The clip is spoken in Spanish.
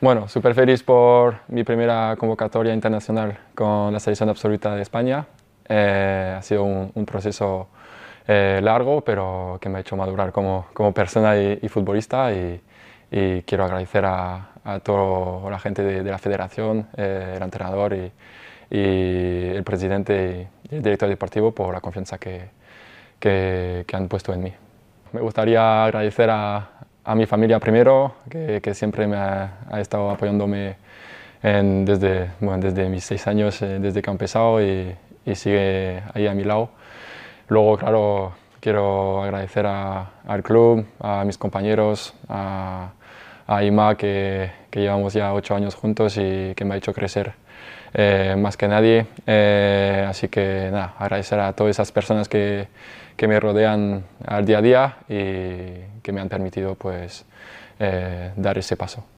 Bueno, súper feliz por mi primera convocatoria internacional con la selección absoluta de España. Eh, ha sido un, proceso eh, largo, pero que me ha hecho madurar como, como persona y, futbolista y, quiero agradecer a, toda la gente de, la federación, eh, el entrenador y, el presidente y el director deportivo por la confianza que, que han puesto en mí. Me gustaría agradecer a, a mi familia primero, que, siempre me ha, estado apoyándome en, desde, bueno, desde mis seis años, eh, desde que he empezado y, sigue ahí a mi lado. Luego, claro, quiero agradecer al club, a mis compañeros, a, a Ima, que, llevamos ya ocho años juntos y que me ha hecho crecer eh, más que nadie. Eh, así que nada, agradecer a todas esas personas que, me rodean al día a día y que me han permitido pues, eh, dar ese paso.